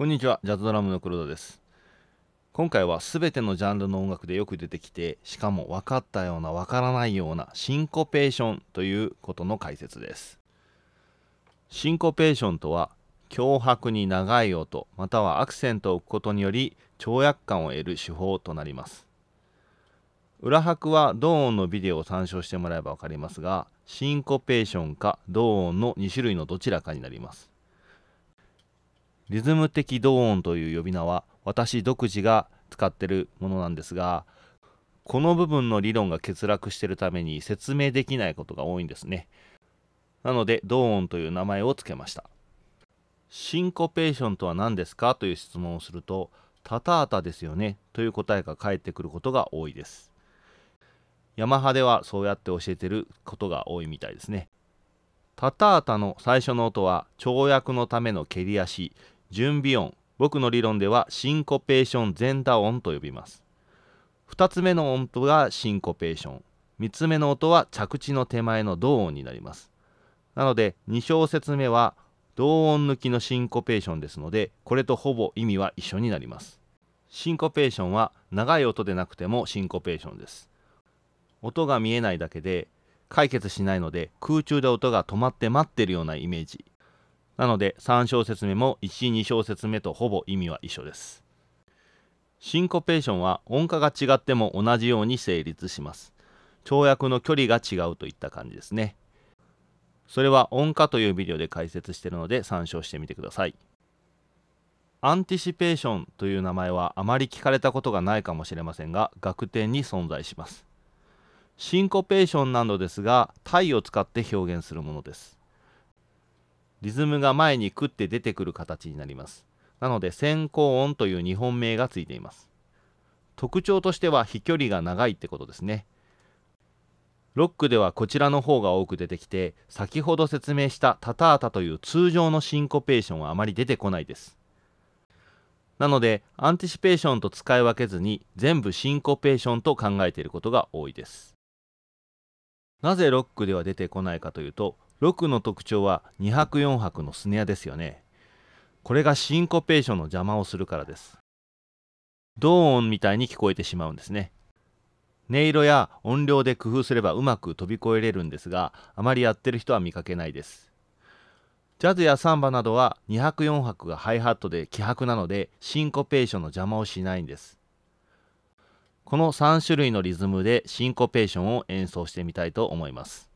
こんにちは、ジャズドラムの黒田です。今回は全てのジャンルの音楽でよく出てきて、しかも分かったような分からないようなシンコペーションということの解説です。シンコペーションとは、強迫に長い音またはアクセントを置くことにより跳躍感を得る手法となります。裏拍は同音のビデオを参照してもらえば分かりますが、シンコペーションか同音の2種類のどちらかになります。リズム的同音という呼び名は私独自が使ってるものなんですがこの部分の理論が欠落しているために説明できないことが多いんですねなので同音という名前を付けましたシンコペーションとは何ですかという質問をするとタタータですよねという答えが返ってくることが多いですヤマハではそうやって教えてることが多いみたいですねタタータの最初の音は跳躍のための蹴り足準備音僕の理論ではシンコペーション全打音と呼びます2つ目の音符がシンコペーション3つ目の音は着地の手前の同音になりますなので2小節目は同音抜きのシンコペーションですのでこれとほぼ意味は一緒になりますシンコペーションは長い音でなくてもシンコペーションです音が見えないだけで解決しないので空中で音が止まって待ってるようなイメージなので3小節目も12小節目とほぼ意味は一緒ですシンコペーションは音階が違っても同じように成立します跳躍の距離が違うといった感じですねそれは音階というビデオで解説しているので参照してみてくださいアンティシペーションという名前はあまり聞かれたことがないかもしれませんが楽天に存在しますシンコペーションなどですが体を使って表現するものですリズムが前に食って出てくる形になります。なので先行音という日本名がついています。特徴としては飛距離が長いってことですね。ロックではこちらの方が多く出てきて、先ほど説明したタタータという通常のシンコペーションはあまり出てこないです。なので、アンティシペーションと使い分けずに全部シンコペーションと考えていることが多いです。なぜロックでは出てこないかというと、6の特徴は2拍4拍のスネアですよねこれがシンコペーションの邪魔をするからです同音みたいに聞こえてしまうんですね音色や音量で工夫すればうまく飛び越えれるんですがあまりやってる人は見かけないですジャズやサンバなどは2拍4拍がハイハットで気拍なのでシンコペーションの邪魔をしないんですこの3種類のリズムでシンコペーションを演奏してみたいと思います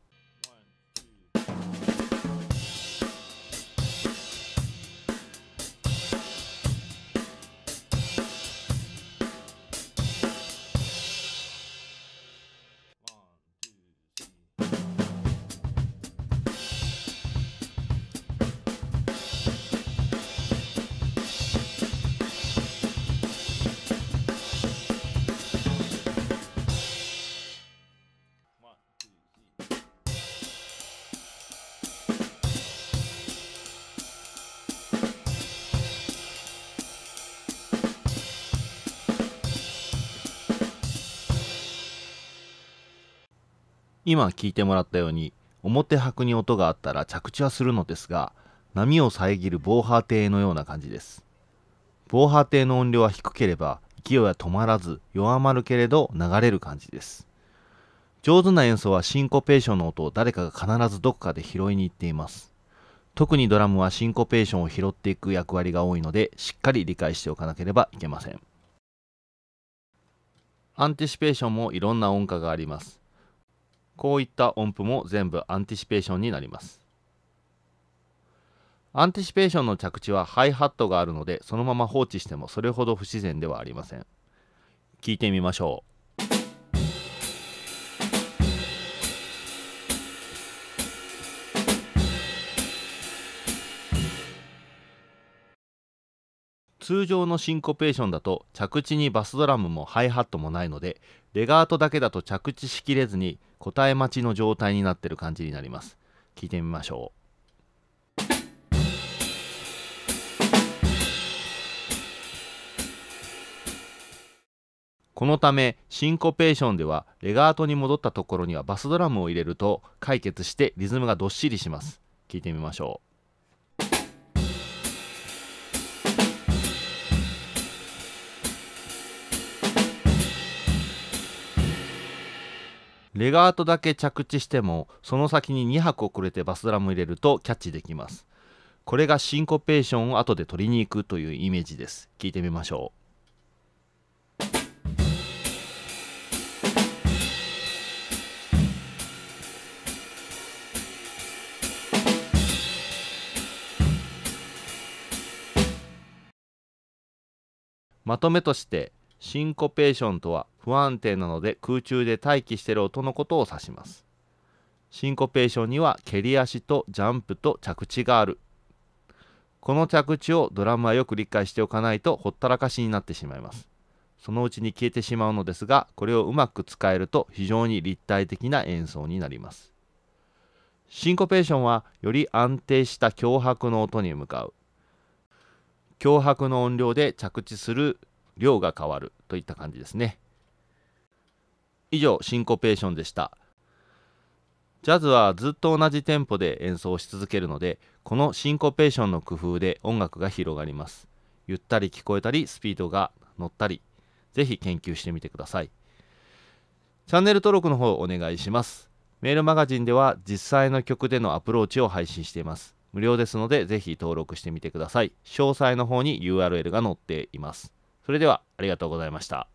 今聞いてもらったように表拍に音があったら着地はするのですが波を遮る防波堤のような感じです防波堤の音量は低ければ勢いは止まらず弱まるけれど流れる感じです上手な演奏はシンコペーションの音を誰かが必ずどこかで拾いに行っています特にドラムはシンコペーションを拾っていく役割が多いのでしっかり理解しておかなければいけませんアンティシペーションもいろんな音階がありますこういった音符も全部アンティシペーションになりますアンティシペーションの着地はハイハットがあるのでそのまま放置してもそれほど不自然ではありません聞いてみましょう通常のシンコペーションだと着地にバスドラムもハイハットもないのでレガートだけだと着地しきれずに答え待ちの状態になってる感じになります聞いてみましょうこのためシンコペーションではレガートに戻ったところにはバスドラムを入れると解決してリズムがどっしりします聞いてみましょうレガートだけ着地してもその先に2拍遅れてバスドラム入れるとキャッチできますこれがシンコペーションを後で取りに行くというイメージです聞いてみましょうまとめとしてシンコペーションとは不安定なので空中で待機している音のことを指します。シンコペーションには蹴り足とジャンプと着地がある。この着地をドラムはよく理解しておかないとほったらかしになってしまいます。そのうちに消えてしまうのですが、これをうまく使えると非常に立体的な演奏になります。シンコペーションはより安定した脅迫の音に向かう。脅迫の音量で着地する量が変わるといった感じですね以上シンコペーションでしたジャズはずっと同じテンポで演奏し続けるのでこのシンコペーションの工夫で音楽が広がりますゆったり聞こえたりスピードが乗ったりぜひ研究してみてくださいチャンネル登録の方お願いしますメールマガジンでは実際の曲でのアプローチを配信しています無料ですのでぜひ登録してみてください詳細の方に URL が載っていますそれではありがとうございました。